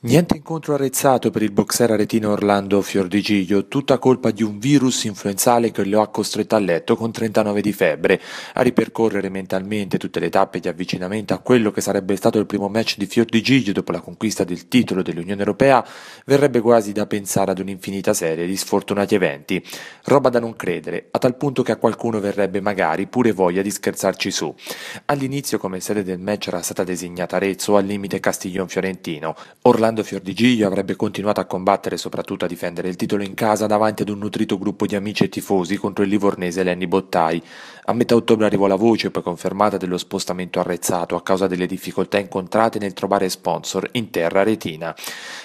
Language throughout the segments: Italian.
Niente incontro arrezzato per il boxer aretino Orlando Fiordigiglio, tutta colpa di un virus influenzale che lo ha costretto a letto con 39 di febbre, a ripercorrere mentalmente tutte le tappe di avvicinamento a quello che sarebbe stato il primo match di Fiordigiglio dopo la conquista del titolo dell'Unione Europea, verrebbe quasi da pensare ad un'infinita serie di sfortunati eventi, roba da non credere, a tal punto che a qualcuno verrebbe magari pure voglia di scherzarci su. All'inizio come sede del match era stata designata Arezzo al limite Castiglion Fiorentino, Orlando Orlando Fiordigiglio avrebbe continuato a combattere e soprattutto a difendere il titolo in casa davanti ad un nutrito gruppo di amici e tifosi contro il livornese Lenny Bottai. A metà ottobre arrivò la voce, poi confermata, dello spostamento arrezzato a causa delle difficoltà incontrate nel trovare sponsor in terra retina.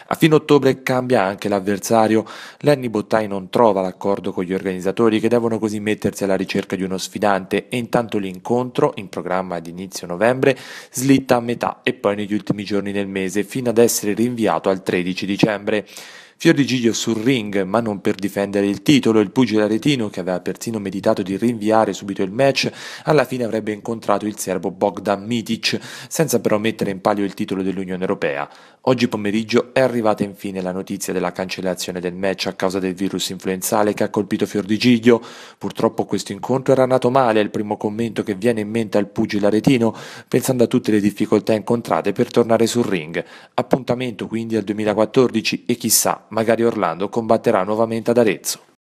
A fine ottobre cambia anche l'avversario. Lenny Bottai non trova l'accordo con gli organizzatori che devono così mettersi alla ricerca di uno sfidante e intanto l'incontro, in programma ad inizio novembre, slitta a metà e poi negli ultimi giorni del mese fino ad essere rinviato rinviato al 13 dicembre. Fior di Giglio sul ring, ma non per difendere il titolo, il pugile aretino, che aveva persino meditato di rinviare subito il match, alla fine avrebbe incontrato il serbo Bogdan Mitic, senza però mettere in palio il titolo dell'Unione Europea. Oggi pomeriggio è arrivata infine la notizia della cancellazione del match a causa del virus influenzale che ha colpito Fior di Giglio. Purtroppo questo incontro era nato male, è il primo commento che viene in mente al pugile aretino, pensando a tutte le difficoltà incontrate per tornare sul ring. Appuntamento quindi al 2014 e chissà, magari Orlando combatterà nuovamente ad Arezzo.